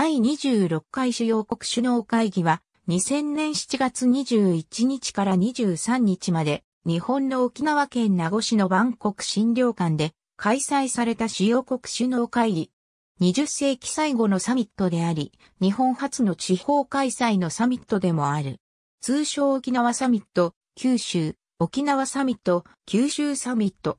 第26回主要国首脳会議は2000年7月21日から23日まで日本の沖縄県名護市の万国診療館で開催された主要国首脳会議。20世紀最後のサミットであり、日本初の地方開催のサミットでもある。通称沖縄サミット、九州、沖縄サミット、九州サミット。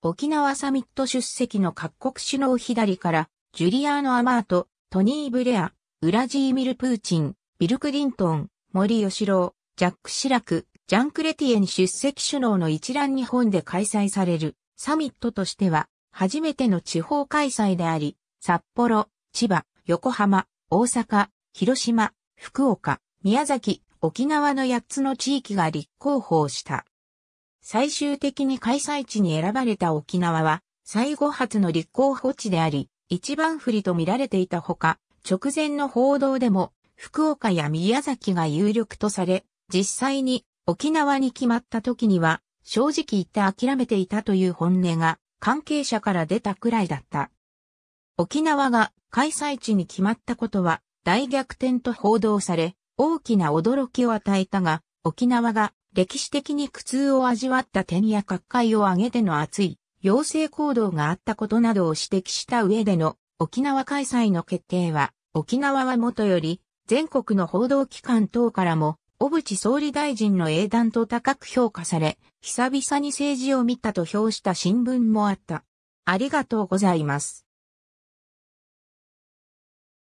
沖縄サミット出席の各国首脳左から、ジュリアーノ・アマート、トニー・ブレア、ウラジーミル・プーチン、ビル・クリントン、森吉郎、ジャック・シラク、ジャンクレティエに出席首脳の一覧日本で開催されるサミットとしては初めての地方開催であり、札幌、千葉、横浜、大阪、広島、福岡、宮崎、沖縄の8つの地域が立候補をした。最終的に開催地に選ばれた沖縄は最後発の立候補地であり、一番振りと見られていたほか、直前の報道でも、福岡や宮崎が有力とされ、実際に沖縄に決まった時には、正直言って諦めていたという本音が関係者から出たくらいだった。沖縄が開催地に決まったことは大逆転と報道され、大きな驚きを与えたが、沖縄が歴史的に苦痛を味わった点や各界を挙げての熱い要請行動があったことなどを指摘した上での沖縄開催の決定は、沖縄はもとより、全国の報道機関等からも、小渕総理大臣の英断と高く評価され、久々に政治を見たと評した新聞もあった。ありがとうございます。